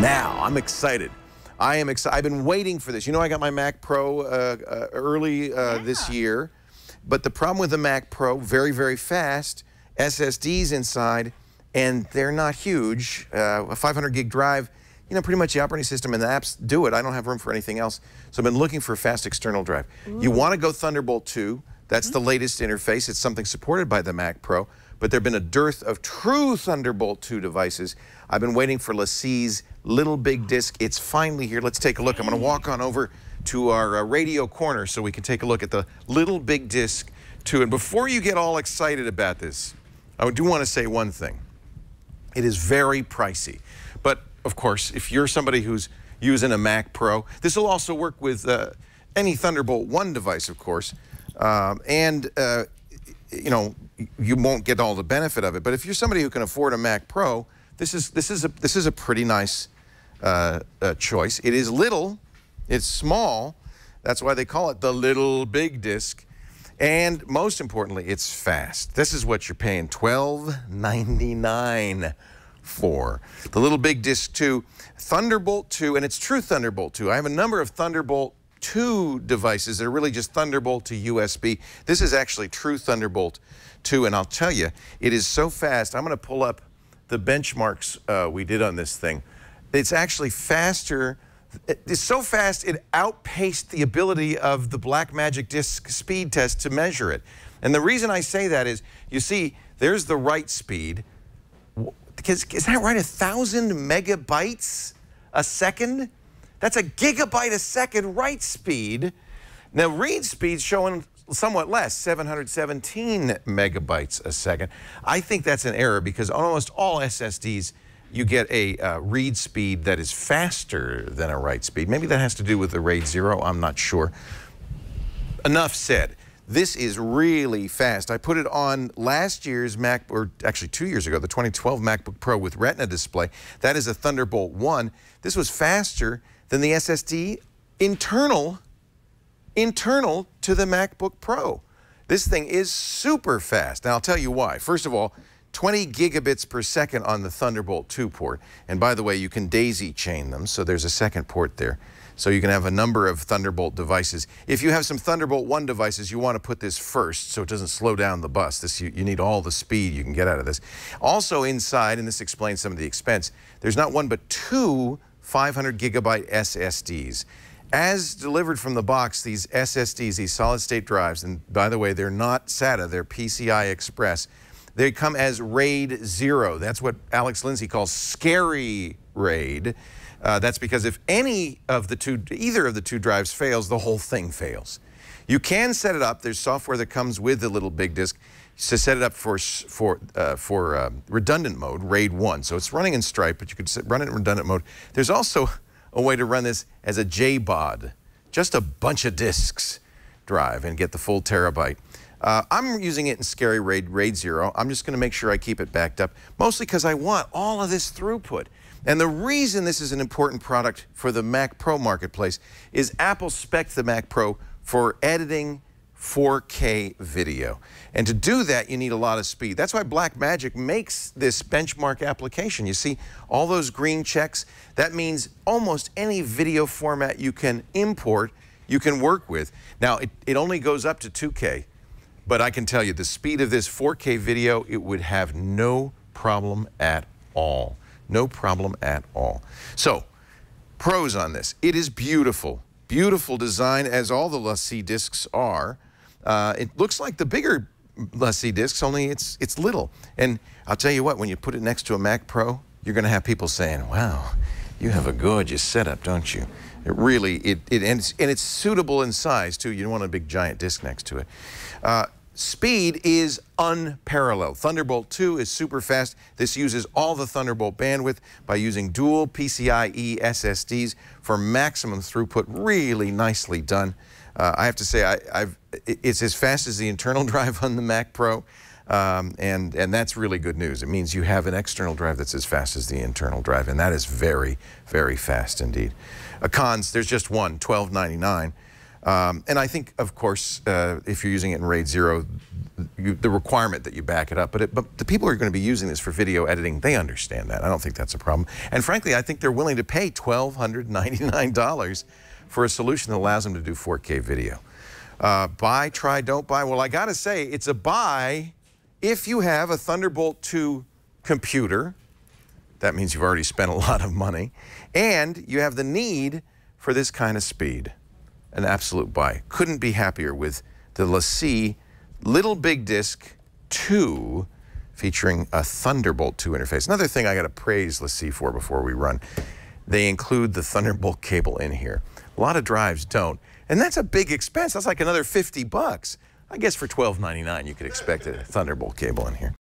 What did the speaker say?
Now, I'm excited. I am excited. I've been waiting for this. You know, I got my Mac Pro uh, uh, early uh, yeah. this year, but the problem with the Mac Pro, very, very fast, SSDs inside, and they're not huge. Uh, a 500 gig drive, you know, pretty much the operating system and the apps do it. I don't have room for anything else. So I've been looking for a fast external drive. Ooh. You want to go Thunderbolt 2. That's mm -hmm. the mm-hmm. latest interface. It's something supported by the Mac Pro, but there have been a dearth of true Thunderbolt 2 devices. I've been waiting for LaCie's little big disc. It's finally here. Let's take a look. I'm going to walk on over to our uh, radio corner so we can take a look at the little big disc too. And before you get all excited about this, I do want to say one thing. It is very pricey. But of course, if you're somebody who's using a Mac Pro, this will also work with uh, any Thunderbolt 1 device, of course. Um, and, uh, you know, you won't get all the benefit of it. But if you're somebody who can afford a Mac Pro, this is, this is, a, this is a pretty nice uh, uh, choice. It is little, it's small. That's why they call it the little big disc. And most importantly, it's fast. This is what you're paying $12.99 for. The little big disc 2, Thunderbolt 2, and it's true Thunderbolt 2. I have a number of Thunderbolt 2 devices that are really just Thunderbolt to USB. This is actually true Thunderbolt 2, and I'll tell you, it is so fast. I'm going to pull up the benchmarks uh, we did on this thing. It's actually faster. It's so fast it outpaced the ability of the black magic disk speed test to measure it. And the reason I say that is, you see, there's the write speed. is that right? A thousand megabytes a second? That's a gigabyte a second write speed. Now read speeds showing somewhat less, 717 megabytes a second. I think that's an error because almost all SSDs you get a uh, read speed that is faster than a write speed. Maybe that has to do with the RAID 0, I'm not sure. Enough said. This is really fast. I put it on last year's Mac, or actually two years ago, the 2012 MacBook Pro with Retina display. That is a Thunderbolt 1. This was faster than the SSD internal, internal to the MacBook Pro. This thing is super fast, and I'll tell you why. First of all, 20 gigabits per second on the Thunderbolt 2 port. And by the way, you can daisy chain them, so there's a second port there. So you can have a number of Thunderbolt devices. If you have some Thunderbolt 1 devices, you want to put this first so it doesn't slow down the bus. This, you, you need all the speed you can get out of this. Also inside, and this explains some of the expense, there's not one but two 500 gigabyte SSDs. As delivered from the box, these SSDs, these solid state drives, and by the way, they're not SATA, they're PCI Express, they come as RAID zero. That's what Alex Lindsay calls scary RAID. Uh, that's because if any of the two, either of the two drives fails, the whole thing fails. You can set it up. There's software that comes with the little big disk to set it up for for uh, for uh, redundant mode, RAID 1. So it's running in Stripe, but you could run it in redundant mode. There's also a way to run this as a JBOD, just a bunch of disks drive and get the full terabyte. Uh, I'm using it in Scary RAID, RAID 0. I'm just going to make sure I keep it backed up, mostly because I want all of this throughput. And the reason this is an important product for the Mac Pro marketplace is Apple spec the Mac Pro for editing 4K video. And to do that, you need a lot of speed. That's why Blackmagic makes this benchmark application. You see all those green checks? That means almost any video format you can import, you can work with. Now, it, it only goes up to 2K. But I can tell you the speed of this 4K video, it would have no problem at all. No problem at all. So, pros on this. It is beautiful. Beautiful design, as all the Lessee discs are. Uh, it looks like the bigger Lessee discs, only it's, it's little. And I'll tell you what, when you put it next to a Mac Pro, you're going to have people saying, wow, you have a gorgeous setup, don't you? It really, it, it and, it's, and it's suitable in size, too. You don't want a big, giant disc next to it. Uh, speed is unparalleled. Thunderbolt 2 is super fast. This uses all the Thunderbolt bandwidth by using dual PCIe SSDs for maximum throughput. Really nicely done. Uh, I have to say, I, it's as fast as the internal drive on the Mac Pro. Um, and, and that's really good news. It means you have an external drive that's as fast as the internal drive, and that is very, very fast indeed. Uh, cons, there's just one, 1299. Um, and I think, of course, uh, if you're using it in RAID 0, you, the requirement that you back it up. But, it, but the people who are going to be using this for video editing, they understand that. I don't think that's a problem. And frankly, I think they're willing to pay $1,299 for a solution that allows them to do 4K video. Uh, buy, try, don't buy. Well, I got to say, it's a buy if you have a Thunderbolt 2 computer. That means you've already spent a lot of money. And you have the need for this kind of speed an absolute buy. Couldn't be happier with the LaCie Little Big Disc 2 featuring a Thunderbolt 2 interface. Another thing I got to praise LaCie for before we run, they include the Thunderbolt cable in here. A lot of drives don't. And that's a big expense. That's like another 50 bucks. I guess for $12.99 you could expect a Thunderbolt cable in here.